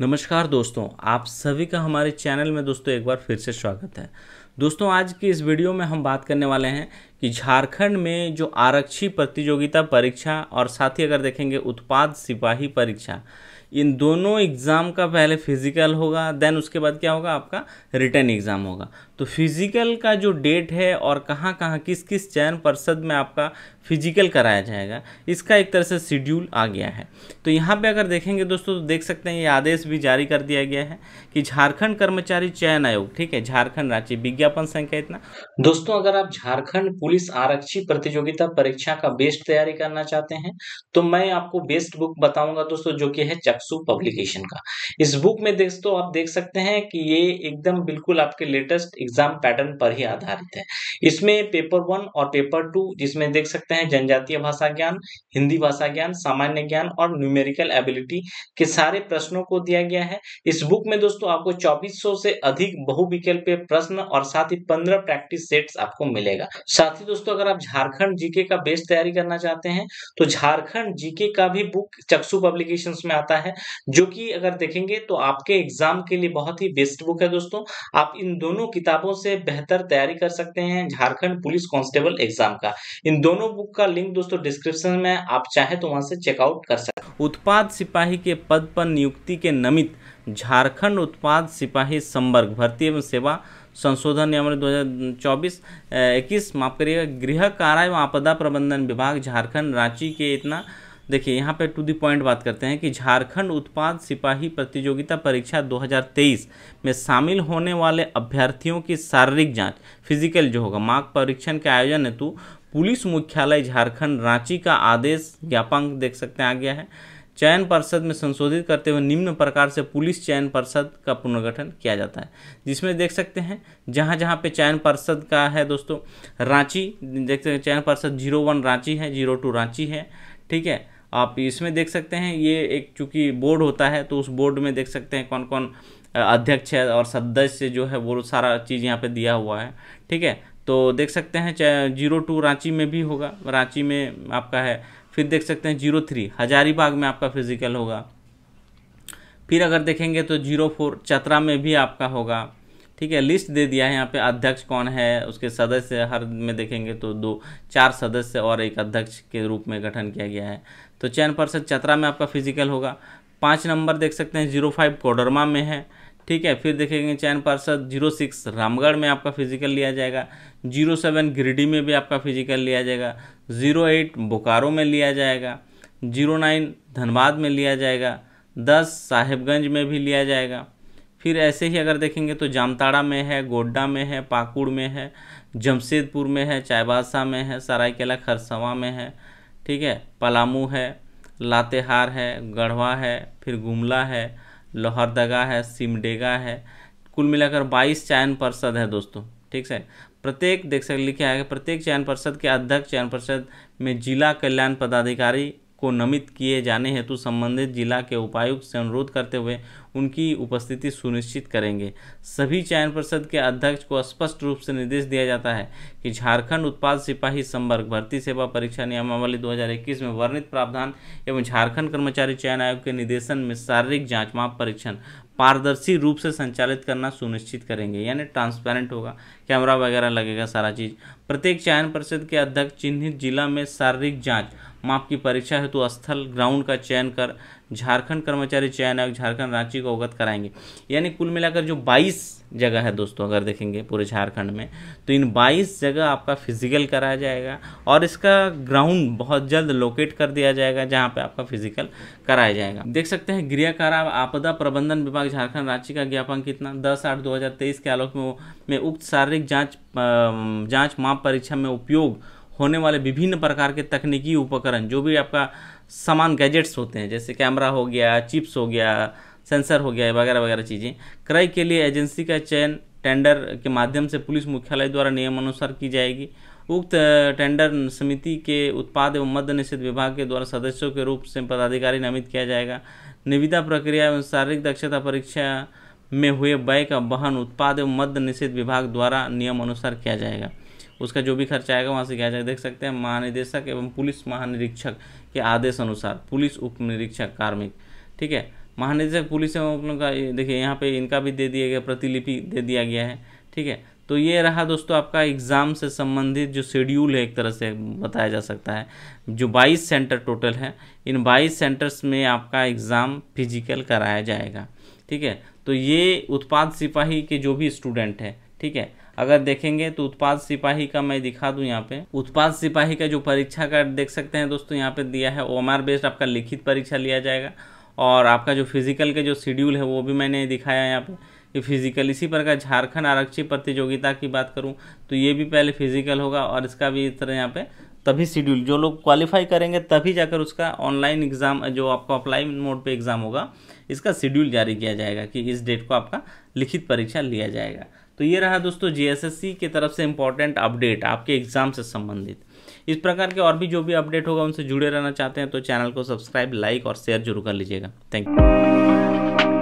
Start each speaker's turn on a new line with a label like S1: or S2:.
S1: नमस्कार दोस्तों आप सभी का हमारे चैनल में दोस्तों एक बार फिर से स्वागत है दोस्तों आज की इस वीडियो में हम बात करने वाले हैं कि झारखंड में जो आरक्षी प्रतियोगिता परीक्षा और साथ ही अगर देखेंगे उत्पाद सिपाही परीक्षा इन दोनों एग्ज़ाम का पहले फिज़िकल होगा देन उसके बाद क्या होगा आपका रिटर्न एग्ज़ाम होगा तो फिज़िकल का जो डेट है और कहाँ कहाँ किस किस चयन पर्षद में आपका फिजिकल कराया जाएगा इसका एक तरह से शेड्यूल आ गया है तो यहाँ पे अगर देखेंगे दोस्तों तो देख सकते हैं ये आदेश भी जारी कर दिया गया है कि झारखंड कर्मचारी चयन आयोग ठीक है झारखंड राज्य विज्ञापन संख्या इतना दोस्तों अगर आप झारखंड पुलिस पुलिस आरक्षी प्रतियोगिता परीक्षा का बेस्ट तैयारी करना चाहते हैं तो मैं आपको बेस्ट बुक बताऊंगा दोस्तों जो कि है चक्षु पब्लिकेशन का इस बुक में दोस्तों आप देख सकते हैं कि ये एकदम बिल्कुल आपके लेटेस्ट एग्जाम पैटर्न पर ही आधारित है इसमें पेपर वन और पेपर टू जिसमें देख सकते हैं जनजातीय भाषा ज्ञान हिंदी भाषा ज्ञान सामान्य ज्ञान और न्यूमेरिकल एबिलिटी के सारे प्रश्नों को दिया गया है इस बुक में दोस्तों आपको चौबीस से अधिक बहुविकल्पीय प्रश्न और साथ ही पंद्रह प्रैक्टिस सेट्स आपको मिलेगा साथ साथ ही दोस्तों अगर आप झारखंड जीके का बेस्ट तैयारी करना चाहते हैं तो झारखंड जीके का भी बुक चक्सु पब्लिकेशंस में आता है जो कि अगर देखेंगे तो आपके एग्जाम के लिए बहुत ही बेस्ट बुक है दोस्तों आप इन दोनों किताबों से बेहतर तैयारी कर सकते हैं झारखंड पुलिस कांस्टेबल एग्जाम का इन दोनों बुक का लिंक दोस्तों डिस्क्रिप्शन में आप चाहे तो वहां से चेकआउट कर सकते उत्पाद सिपाही के पद पर नियुक्ति के नमित झारखंड उत्पाद सिपाही संवर्ग भर्ती एवं सेवा संशोधन नियम दो हज़ार चौबीस इक्कीस माफ करिएगा गृह कार्य एवं आपदा प्रबंधन विभाग झारखंड रांची के इतना देखिए यहाँ पे टू दी पॉइंट बात करते हैं कि झारखंड उत्पाद सिपाही प्रतियोगिता परीक्षा 2023 में शामिल होने वाले अभ्यर्थियों की शारीरिक जांच फिजिकल जो होगा मार्क परीक्षण के आयोजन हेतु पुलिस मुख्यालय झारखंड रांची का आदेश ज्ञापांक देख सकते हैं आ गया है चयन पर्षद में संशोधित करते हुए निम्न प्रकार से पुलिस चयन पर्षद का पुनर्गठन किया जाता है जिसमें देख सकते हैं जहाँ जहाँ पे चयन पर्षद का है दोस्तों रांची देख सकते हैं चयन पर्षद जीरो वन रांची है जीरो टू रांची है ठीक है आप इसमें देख सकते हैं ये एक चूँकि बोर्ड होता है तो उस बोर्ड में देख सकते हैं कौन कौन अध्यक्ष है और सदस्य जो है वो सारा चीज़ यहाँ पे दिया हुआ है ठीक है तो देख सकते हैं जीरो टू रांची में भी होगा रांची में आपका है फिर देख सकते हैं जीरो थ्री हजारीबाग में आपका फिजिकल होगा फिर अगर देखेंगे तो जीरो फोर चतरा में भी आपका होगा ठीक है लिस्ट दे दिया है यहाँ पे अध्यक्ष कौन है उसके सदस्य हर में देखेंगे तो दो चार सदस्य और एक अध्यक्ष के रूप में गठन किया गया है तो चयन पर्षद चतरा में आपका फिजिकल होगा पाँच नंबर देख सकते हैं जीरो फाइव कोडरमा में है ठीक है फिर देखेंगे चयन पार्षद जीरो सिक्स रामगढ़ में आपका फिजिकल लिया जाएगा जीरो सेवन गिरिडीह में भी आपका फिजिकल लिया जाएगा जीरो एट बोकारो में लिया जाएगा जीरो नाइन धनबाद में लिया जाएगा दस साहेबगंज में भी लिया जाएगा फिर ऐसे ही अगर देखेंगे तो जामताड़ा में है गोड्डा में है पाकुड़ में है जमशेदपुर में है चायबासा में है सरायकेला खरसवा में है ठीक है पलामू है लातेहार है गढ़वा है फिर गुमला है लोहरदगा है सिमडेगा है कुल मिलाकर बाईस चयन पर्षद है दोस्तों ठीक है प्रत्येक देख सकते लिखे आएगा प्रत्येक चयन पर्षद के अध्यक्ष चयन पर्षद में जिला कल्याण पदाधिकारी को नमित किए जाने हेतु संबंधित जिला के उपायुक्त से अनुरोध करते हुए उनकी उपस्थिति सुनिश्चित करेंगे सभी चयन परिषद के अध्यक्ष को स्पष्ट रूप से निर्देश दिया जाता है कि झारखंड उत्पाद सिपाही संवर्ग भर्ती सेवा परीक्षा नियमावली 2021 में वर्णित प्रावधान एवं झारखंड कर्मचारी चयन आयोग के निर्देशन में शारीरिक जांच माप परीक्षण पारदर्शी रूप से संचालित करना सुनिश्चित करेंगे यानी ट्रांसपेरेंट होगा कैमरा वगैरह लगेगा सारा चीज़ प्रत्येक चयन परिषद के अध्यक्ष चिन्हित जिला में शारीरिक जांच माप की परीक्षा हेतु तो स्थल ग्राउंड का चयन कर झारखंड कर्मचारी चयन आयोग झारखंड रांची को अवगत कराएंगे यानी कुल मिलाकर जो 22 जगह है दोस्तों अगर देखेंगे पूरे झारखंड में तो इन 22 जगह आपका फिजिकल कराया जाएगा और इसका ग्राउंड बहुत जल्द लोकेट कर दिया जाएगा जहां पे आपका फिजिकल कराया जाएगा देख सकते हैं गृह कारा आपदा प्रबंधन विभाग झारखंड रांची का ज्ञापन कितना दस आठ दो के आलोक में, में उक्त शारीरिक जाँच जाँच माप परीक्षा में उपयोग होने वाले विभिन्न प्रकार के तकनीकी उपकरण जो भी आपका सामान गैजेट्स होते हैं जैसे कैमरा हो गया चिप्स हो गया सेंसर हो गया वगैरह वगैरह चीज़ें क्रय के लिए एजेंसी का चयन टेंडर के माध्यम से पुलिस मुख्यालय द्वारा नियमानुसार की जाएगी उक्त टेंडर समिति के उत्पाद एवं मद्य निषेध विभाग के द्वारा सदस्यों के रूप से पदाधिकारी नामित किया जाएगा निविदा प्रक्रिया एवं शारीरिक दक्षता परीक्षा में हुए व्यय का वहन उत्पाद एवं मद्य निषेध विभाग द्वारा नियम अनुसार किया जाएगा उसका जो भी खर्चा आएगा वहाँ से किया जाएगा देख सकते हैं महानिदेशक एवं पुलिस महानिरीक्षक के आदेश अनुसार पुलिस उप निरीक्षक कार्मिक ठीक है महानिदेशक पुलिस एवं उनका देखिए यहाँ पे इनका भी दे दिया गया प्रतिलिपि दे दिया गया है ठीक है तो ये रहा दोस्तों आपका एग्ज़ाम से संबंधित जो शेड्यूल है एक तरह से बताया जा सकता है जो 22 सेंटर टोटल है इन 22 सेंटर्स में आपका एग्ज़ाम फिजिकल कराया जाएगा ठीक है तो ये उत्पाद सिपाही के जो भी स्टूडेंट है ठीक है अगर देखेंगे तो उत्पाद सिपाही का मैं दिखा दूं यहाँ पे उत्पाद सिपाही का जो परीक्षा का देख सकते हैं दोस्तों यहाँ पे दिया है ओम बेस्ड आपका लिखित परीक्षा लिया जाएगा और आपका जो फिजिकल का जो शेड्यूल है वो भी मैंने दिखाया यहाँ पे कि फिजिकल इसी प्रकार झारखंड आरक्षी प्रतियोगिता की बात करूँ तो ये भी पहले फिजिकल होगा और इसका भी इस तरह यहाँ पे तभी शेड्यूल जो लोग क्वालिफाई करेंगे तभी जाकर उसका ऑनलाइन एग्ज़ाम जो आपका अप्लाई मोड पे एग्ज़ाम होगा इसका शेड्यूल जारी किया जाएगा कि इस डेट को आपका लिखित परीक्षा लिया जाएगा तो ये रहा दोस्तों जीएसएससी की तरफ से इम्पॉर्टेंट अपडेट आपके एग्ज़ाम से संबंधित इस प्रकार के और भी जो भी अपडेट होगा उनसे जुड़े रहना चाहते हैं तो चैनल को सब्सक्राइब लाइक और शेयर जरूर कर लीजिएगा थैंक यू